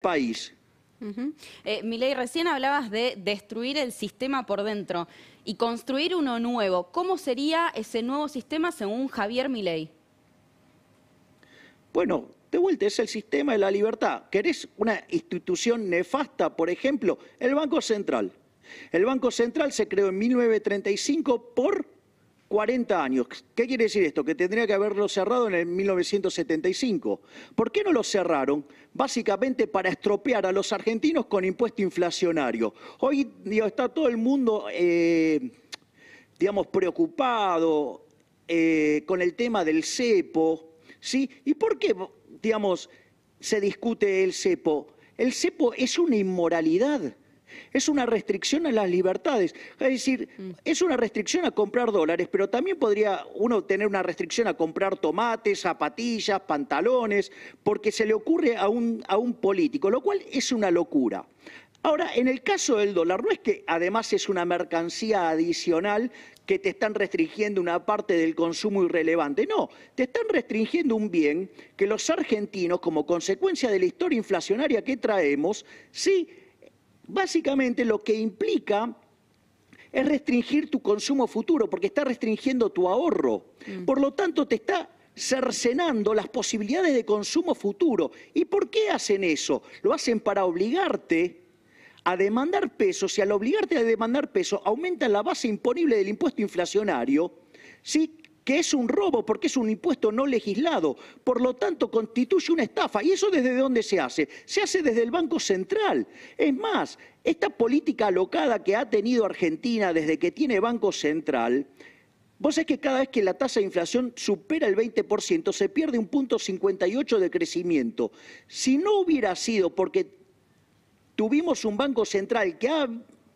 país. Uh Milei, recién hablabas de destruir el sistema por dentro y construir uno nuevo. ¿Cómo sería ese nuevo sistema según Javier Milei? Bueno, de vuelta, es el sistema de la libertad. ¿Querés una institución nefasta, por ejemplo? El Banco Central. El Banco Central se creó en 1935 por 40 años. ¿Qué quiere decir esto? Que tendría que haberlo cerrado en el 1975. ¿Por qué no lo cerraron? Básicamente para estropear a los argentinos con impuesto inflacionario. Hoy está todo el mundo, eh, digamos, preocupado eh, con el tema del cepo, ¿sí? ¿Y por qué, digamos, se discute el cepo? El cepo es una inmoralidad es una restricción a las libertades. Es decir, mm. es una restricción a comprar dólares, pero también podría uno tener una restricción a comprar tomates, zapatillas, pantalones, porque se le ocurre a un, político, lo cual es una locura. Ahora, en el caso del dólar, no es que además es una mercancía adicional que te están restringiendo una parte del consumo irrelevante. No, te están restringiendo un bien que los argentinos, como consecuencia de la historia inflacionaria que traemos, sí Básicamente lo que implica es restringir tu consumo futuro, porque está restringiendo tu ahorro. Mm. Por lo tanto, te está cercenando las posibilidades de consumo futuro. ¿Y por qué hacen eso? Lo hacen para obligarte a demandar pesos y al obligarte a demandar pesos aumentan la base imponible del impuesto inflacionario, ¿sí? que es un robo porque es un impuesto no legislado, por lo tanto constituye una estafa. ¿Y eso desde dónde se hace? Se hace desde el Banco Central. Es más, esta política alocada que ha tenido Argentina desde que tiene Banco Central, Vos sabés que cada vez que la tasa de inflación supera el 20%, se pierde un punto 58 de crecimiento. Si no hubiera sido porque tuvimos un Banco Central que ha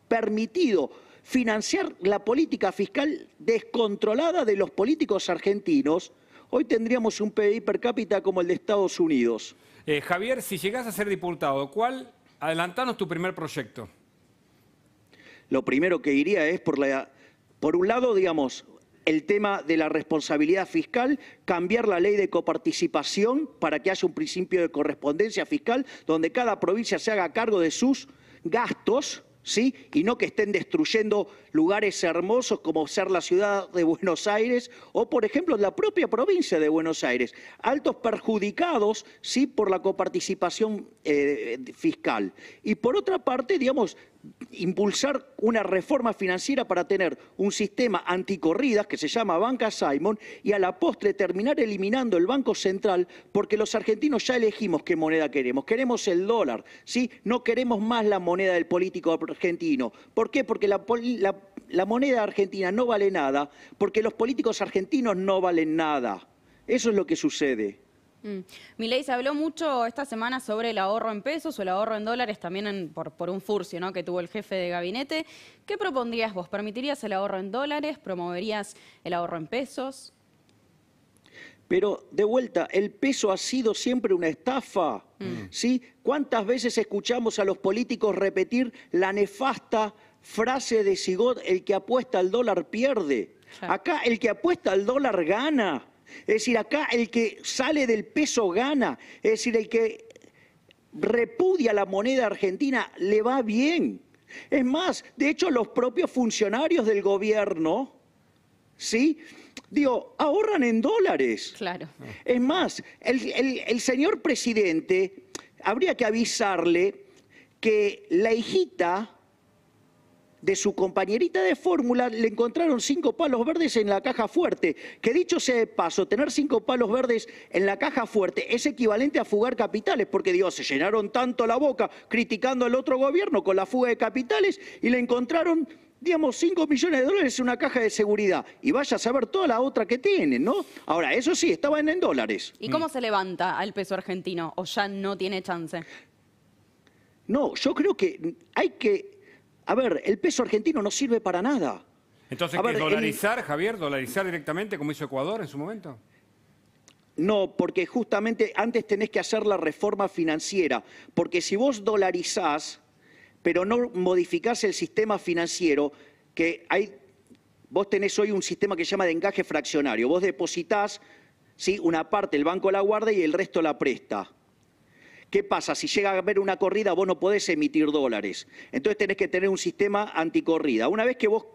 permitido financiar la política fiscal descontrolada de los políticos argentinos, hoy tendríamos un PIB per cápita como el de Estados Unidos. Eh, Javier, si llegás a ser diputado, ¿cuál? Adelantanos tu primer proyecto. Lo primero que iría es por la, por un lado, digamos, el tema de la responsabilidad fiscal, cambiar la ley de coparticipación para que haya un principio de correspondencia fiscal donde cada provincia se haga cargo de sus gastos ¿sí? Y no que estén destruyendo lugares hermosos como ser la ciudad de Buenos Aires o, por ejemplo, la propia provincia de Buenos Aires. Altos perjudicados, ¿sí? Por la coparticipación eh, fiscal. Y por otra parte, digamos, impulsar una reforma financiera para tener un sistema anticorridas que se llama Banca Simon y a la postre terminar eliminando el Banco Central porque los argentinos ya elegimos qué moneda queremos. Queremos el dólar, ¿sí? No queremos más la moneda del político argentino. ¿Por qué? Porque la moneda argentina no vale nada, porque los políticos argentinos no valen nada. Eso es lo que sucede. Mm. se habló mucho esta semana sobre el ahorro en pesos o el ahorro en dólares, también por, un furcio ¿no? que tuvo el jefe de gabinete. ¿Qué propondrías vos? ¿Permitirías el ahorro en dólares? ¿Promoverías el ahorro en pesos? Pero de vuelta, el peso ha sido siempre una estafa. Mm. ¿sí? ¿Cuántas veces escuchamos a los políticos repetir la nefasta frase de Sigot, el que apuesta al dólar pierde? Acá el que apuesta al dólar gana. Es decir, acá el que sale del peso gana, es decir, el que repudia la moneda argentina le va bien. Es más, de hecho los propios funcionarios del gobierno, ¿sí? Digo, ahorran en dólares. Claro. Es más, el, el señor presidente habría que avisarle que la hijita de su compañerita de fórmula, le encontraron cinco palos verdes en la caja fuerte. Que dicho sea de paso, tener cinco palos verdes en la caja fuerte es equivalente a fugar capitales, porque Dios, se llenaron tanto la boca criticando al otro gobierno con la fuga de capitales y le encontraron digamos, cinco millones de dólares en una caja de seguridad. Y vaya a saber toda la otra que tienen, ¿no? Ahora, eso sí, estaban en dólares. ¿Y cómo se levanta al peso argentino? ¿O ya no tiene chance? No, yo creo que hay que a ver, el peso argentino no sirve para nada. Entonces, ¿dolarizar, Javier? ¿Dolarizar directamente como hizo Ecuador en su momento? No, porque justamente antes tenés que hacer la reforma financiera, porque si vos dolarizás, pero no modificás el sistema financiero, que hay, vos tenés hoy un sistema que se llama de engaje fraccionario, vos depositás ¿sí? una parte el Banco la guarda y el resto la presta. ¿Qué pasa? Si llega a haber una corrida, vos no podés emitir dólares. Entonces tenés que tener un sistema anticorrida. Una vez que vos,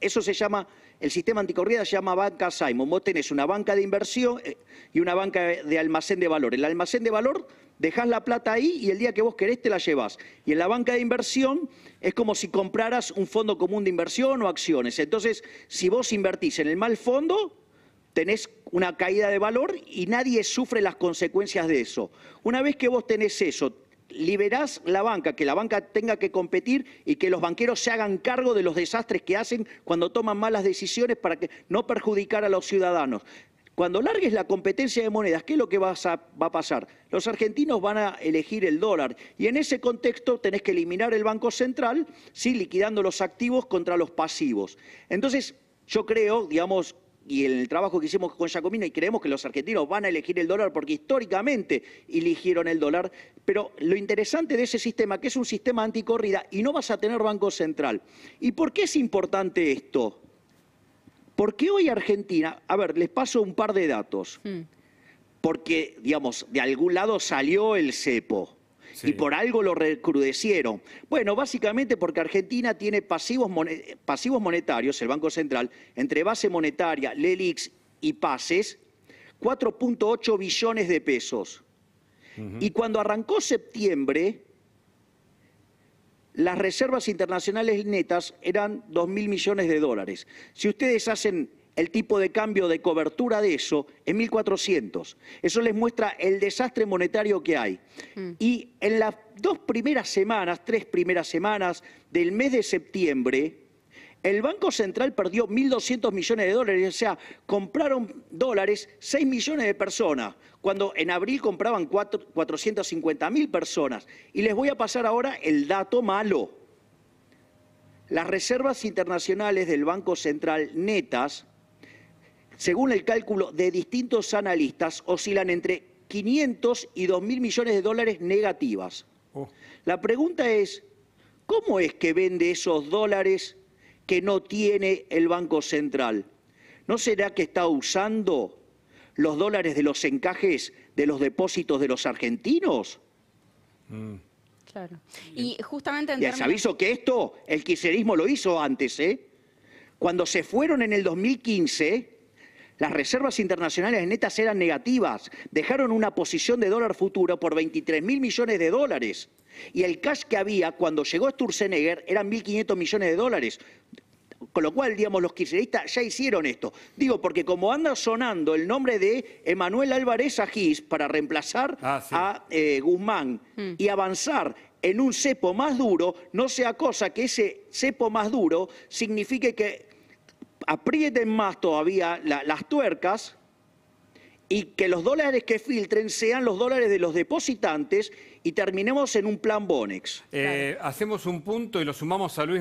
eso se llama, el sistema anticorrida se llama banca Simon. Vos tenés una banca de inversión eh, y una banca de almacén de valor. El almacén de valor dejás la plata ahí y el día que vos querés te la llevas. Y en la banca de inversión es como si compraras un fondo común de inversión o acciones. Entonces, si vos invertís en el mal fondo, tenés una caída de valor y nadie sufre las consecuencias de eso. Una vez que vos tenés eso, liberás la banca, que la banca tenga que competir y que los banqueros se hagan cargo de los desastres que hacen cuando toman malas decisiones para que no perjudicar a los ciudadanos. Cuando largues la competencia de monedas, ¿qué es lo que va a pasar? Los argentinos van a elegir el dólar y en ese contexto tenés que eliminar el Banco Central, ¿sí? liquidando los activos contra los pasivos. Entonces, yo creo, digamos, y en el trabajo que hicimos con Jacomino y creemos que los argentinos van a elegir el dólar porque históricamente eligieron el dólar, pero lo interesante de ese sistema, que es un sistema anticorrida y no vas a tener banco central. ¿Y por qué es importante esto? Porque hoy Argentina, a ver, les paso un par de datos, mm. porque, digamos, de algún lado salió el cepo. Y por algo lo recrudecieron. Bueno, básicamente porque Argentina tiene pasivos, monetarios, el Banco Central, entre base monetaria, LELIX y pases, 4.8 billones de pesos. Y cuando arrancó septiembre, las reservas internacionales netas eran mil millones de dólares. Si ustedes hacen el tipo de cambio de cobertura de eso en 1.400. Eso les muestra el desastre monetario que hay. Mm. Y en las dos primeras semanas, tres primeras semanas del mes de septiembre, el Banco Central perdió 1.200 millones de dólares, o sea, compraron dólares 6 millones de personas, cuando en abril compraban 450.000 personas. Y les voy a pasar ahora el dato malo. Las reservas internacionales del Banco Central netas según el cálculo de distintos analistas, oscilan entre 500 y 2.000 millones de dólares negativas. Oh. La pregunta es, ¿cómo es que vende esos dólares que no tiene el Banco Central? ¿No será que está usando los dólares de los encajes de los depósitos de los argentinos? Mm. Claro. Y justamente en Les aviso que esto el kirchnerismo lo hizo antes, ¿eh? Cuando se fueron en el 2015, las reservas internacionales netas eran negativas, dejaron una posición de dólar futuro por 23 mil millones de dólares. Y el cash que había cuando llegó Sturzenegger eran 1.500 millones de dólares. Con lo cual, digamos, los kirchneristas ya hicieron esto. Digo, porque como anda sonando el nombre de Emanuel Álvarez Agis para reemplazar ah, a eh, Guzmán mm. y avanzar en un cepo más duro, no sea cosa que ese cepo más duro signifique que aprieten más todavía las tuercas y que los dólares que filtren sean los dólares de los depositantes y terminemos en un plan Bonex. Eh, hacemos un punto y lo sumamos a Luis.